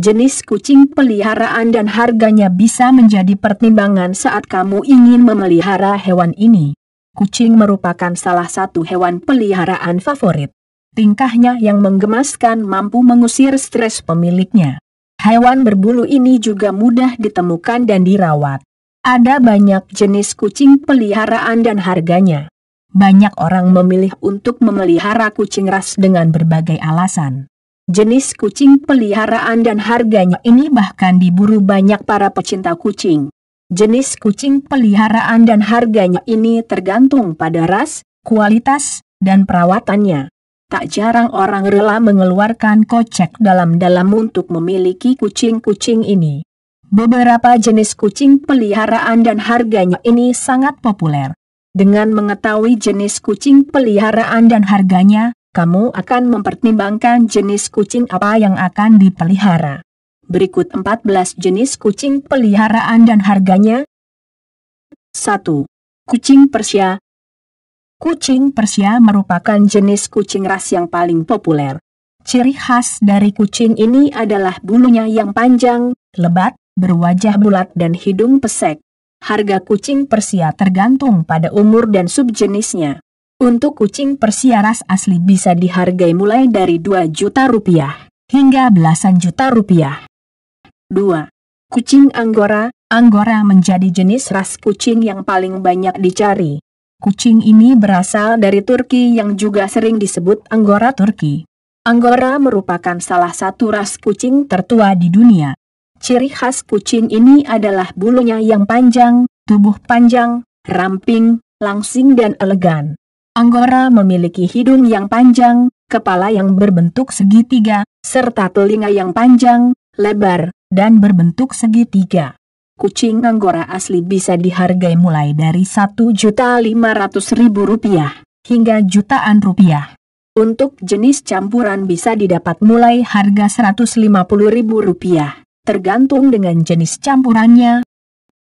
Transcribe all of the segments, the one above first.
jenis kucing peliharaan dan harganya bisa menjadi pertimbangan saat kamu ingin memelihara hewan ini. Kucing merupakan salah satu hewan peliharaan favorit. Tingkahnya yang menggemaskan mampu mengusir stres pemiliknya. Hewan berbulu ini juga mudah ditemukan dan dirawat. Ada banyak jenis kucing peliharaan dan harganya. Banyak orang memilih untuk memelihara kucing ras dengan berbagai alasan. Jenis kucing peliharaan dan harganya ini bahkan diburu banyak para pecinta kucing. Jenis kucing peliharaan dan harganya ini tergantung pada ras, kualitas, dan perawatannya. Tak jarang orang rela mengeluarkan kocek dalam-dalam untuk memiliki kucing-kucing ini. Beberapa jenis kucing peliharaan dan harganya ini sangat populer. Dengan mengetahui jenis kucing peliharaan dan harganya, kamu akan mempertimbangkan jenis kucing apa yang akan dipelihara. Berikut 14 jenis kucing peliharaan dan harganya. 1. Kucing Persia Kucing Persia merupakan jenis kucing ras yang paling populer. Ciri khas dari kucing ini adalah bulunya yang panjang, lebat, berwajah bulat dan hidung pesek. Harga kucing Persia tergantung pada umur dan subjenisnya. Untuk kucing Persia ras asli bisa dihargai mulai dari 2 juta rupiah hingga belasan juta rupiah. 2. Kucing Anggora Anggora menjadi jenis ras kucing yang paling banyak dicari. Kucing ini berasal dari Turki yang juga sering disebut Anggora Turki. Anggora merupakan salah satu ras kucing tertua di dunia. Ciri khas kucing ini adalah bulunya yang panjang, tubuh panjang, ramping, langsing dan elegan. Anggora memiliki hidung yang panjang, kepala yang berbentuk segitiga, serta telinga yang panjang, lebar, dan berbentuk segitiga. Kucing Anggora asli bisa dihargai mulai dari Rp1.500.000 hingga jutaan rupiah. Untuk jenis campuran bisa didapat mulai harga Rp150.000, tergantung dengan jenis campurannya.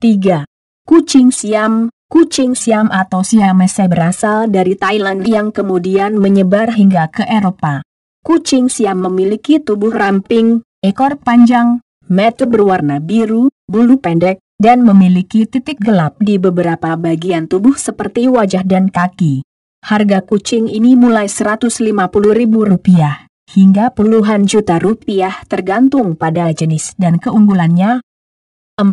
3. Kucing Siam Kucing Siam atau Siamese berasal dari Thailand yang kemudian menyebar hingga ke Eropa. Kucing Siam memiliki tubuh ramping, ekor panjang, mata berwarna biru, bulu pendek, dan memiliki titik gelap di beberapa bagian tubuh seperti wajah dan kaki. Harga kucing ini mulai Rp150.000 hingga puluhan juta rupiah tergantung pada jenis dan keunggulannya. 4.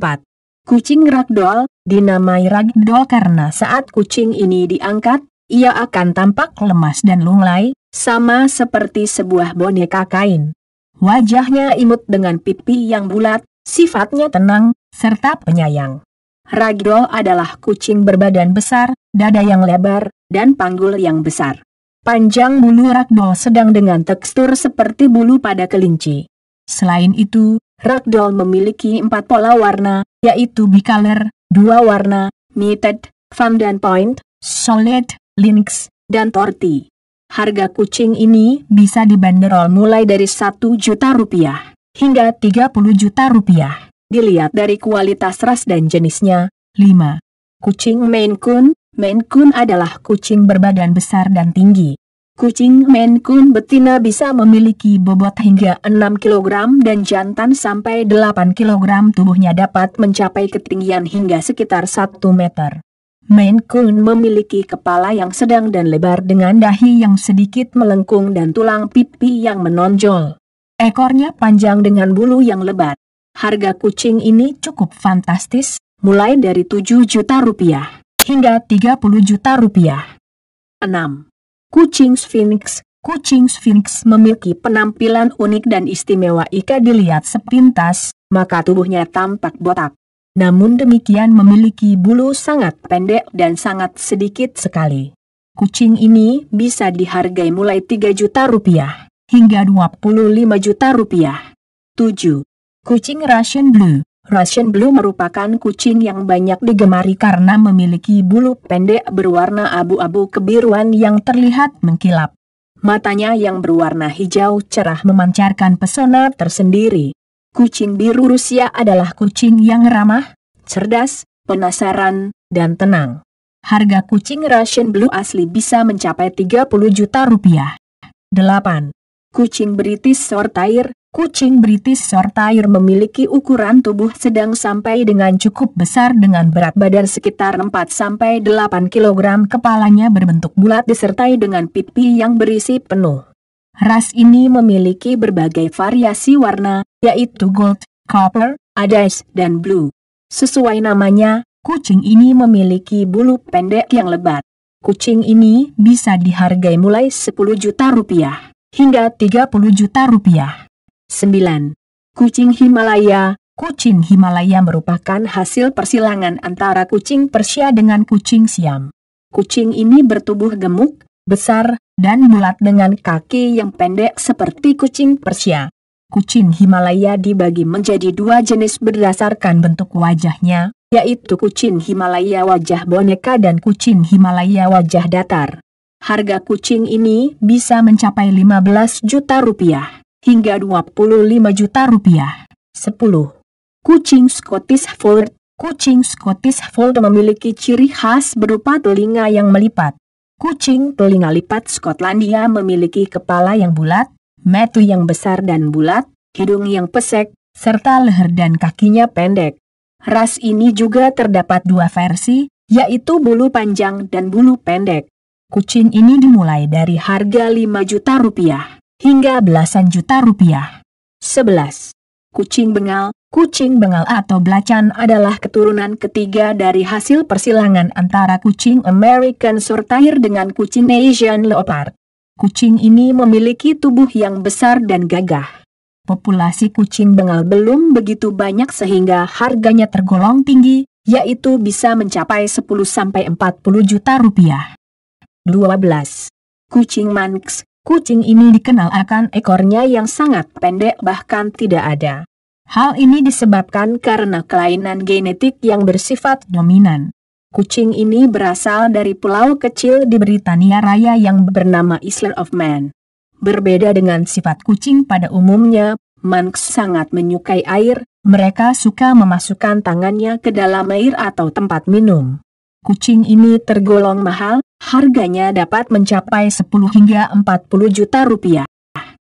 Kucing ragdoll dinamai ragdoll karena saat kucing ini diangkat, ia akan tampak lemas dan lunglai, sama seperti sebuah boneka kain. Wajahnya imut dengan pipi yang bulat, sifatnya tenang, serta penyayang. Ragdoll adalah kucing berbadan besar, dada yang lebar, dan panggul yang besar. Panjang bulu ragdoll sedang dengan tekstur seperti bulu pada kelinci. Selain itu, ragdoll memiliki empat pola warna, yaitu bicolor, dua warna, mitted, Farm dan Point, Solid, Linux, dan Torti. Harga kucing ini bisa dibanderol mulai dari 1 juta rupiah hingga 30 juta rupiah. Dilihat dari kualitas ras dan jenisnya. 5. Kucing Maine Coon Maine Coon adalah kucing berbadan besar dan tinggi, Kucing Maine Coon betina bisa memiliki bobot hingga 6 kg dan jantan sampai 8 kg tubuhnya dapat mencapai ketinggian hingga sekitar 1 meter. Maine Coon memiliki kepala yang sedang dan lebar dengan dahi yang sedikit melengkung dan tulang pipi yang menonjol. Ekornya panjang dengan bulu yang lebat. Harga kucing ini cukup fantastis, mulai dari 7 juta rupiah hingga 30 juta rupiah. 6. Kucing Sphinx Kucing Sphinx memiliki penampilan unik dan istimewa Jika dilihat sepintas, maka tubuhnya tampak botak. Namun demikian memiliki bulu sangat pendek dan sangat sedikit sekali. Kucing ini bisa dihargai mulai 3 juta rupiah hingga 25 juta rupiah. 7. Kucing Russian Blue Russian Blue merupakan kucing yang banyak digemari karena memiliki bulu pendek berwarna abu-abu kebiruan yang terlihat mengkilap. Matanya yang berwarna hijau cerah memancarkan pesona tersendiri. Kucing biru Rusia adalah kucing yang ramah, cerdas, penasaran, dan tenang. Harga kucing Russian Blue asli bisa mencapai 30 juta rupiah. 8. Kucing British Shorthair Kucing British Shorthair memiliki ukuran tubuh sedang sampai dengan cukup besar dengan berat badan sekitar 4-8 kg kepalanya berbentuk bulat disertai dengan pipi yang berisi penuh. Ras ini memiliki berbagai variasi warna, yaitu gold, copper, adage, dan blue. Sesuai namanya, kucing ini memiliki bulu pendek yang lebat. Kucing ini bisa dihargai mulai 10 juta rupiah hingga 30 juta rupiah. 9. Kucing Himalaya Kucing Himalaya merupakan hasil persilangan antara kucing Persia dengan kucing Siam. Kucing ini bertubuh gemuk, besar, dan bulat dengan kaki yang pendek seperti kucing Persia. Kucing Himalaya dibagi menjadi dua jenis berdasarkan bentuk wajahnya, yaitu kucing Himalaya wajah boneka dan kucing Himalaya wajah datar. Harga kucing ini bisa mencapai 15 juta rupiah hingga 25 juta rupiah. 10. Kucing Scottish Fold Kucing Scottish Fold memiliki ciri khas berupa telinga yang melipat. Kucing telinga lipat Skotlandia memiliki kepala yang bulat, metu yang besar dan bulat, hidung yang pesek, serta leher dan kakinya pendek. Ras ini juga terdapat dua versi, yaitu bulu panjang dan bulu pendek. Kucing ini dimulai dari harga 5 juta rupiah hingga belasan juta rupiah. 11. Kucing bengal Kucing bengal atau belacan adalah keturunan ketiga dari hasil persilangan antara kucing American Shorthair dengan kucing Asian Leopard. Kucing ini memiliki tubuh yang besar dan gagah. Populasi kucing bengal belum begitu banyak sehingga harganya tergolong tinggi, yaitu bisa mencapai 10-40 juta rupiah. 12. Kucing Manx Kucing ini dikenal akan ekornya yang sangat pendek bahkan tidak ada. Hal ini disebabkan karena kelainan genetik yang bersifat dominan. Kucing ini berasal dari pulau kecil di Britania Raya yang bernama Isle of Man. Berbeda dengan sifat kucing pada umumnya, Manx sangat menyukai air, mereka suka memasukkan tangannya ke dalam air atau tempat minum. Kucing ini tergolong mahal, harganya dapat mencapai 10 hingga 40 juta rupiah.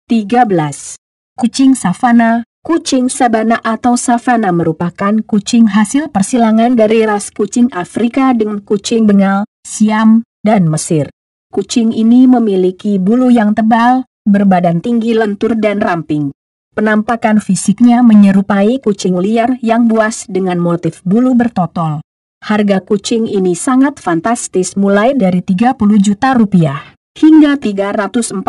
13. Kucing savana Kucing sabana atau savana merupakan kucing hasil persilangan dari ras kucing Afrika dengan kucing Bengal, Siam, dan Mesir. Kucing ini memiliki bulu yang tebal, berbadan tinggi lentur dan ramping. Penampakan fisiknya menyerupai kucing liar yang buas dengan motif bulu bertotol. Harga kucing ini sangat fantastis mulai dari 30 juta rupiah hingga 343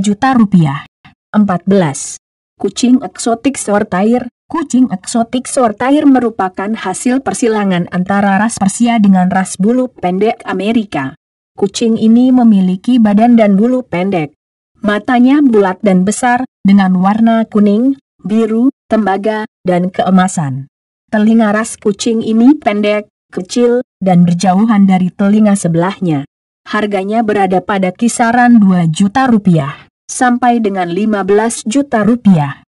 juta rupiah. 14. Kucing eksotik sortair Kucing eksotik sortair merupakan hasil persilangan antara ras Persia dengan ras bulu pendek Amerika. Kucing ini memiliki badan dan bulu pendek. Matanya bulat dan besar, dengan warna kuning, biru, tembaga, dan keemasan. Telinga ras kucing ini pendek, kecil, dan berjauhan dari telinga sebelahnya. Harganya berada pada kisaran 2 juta rupiah sampai dengan 15 juta rupiah.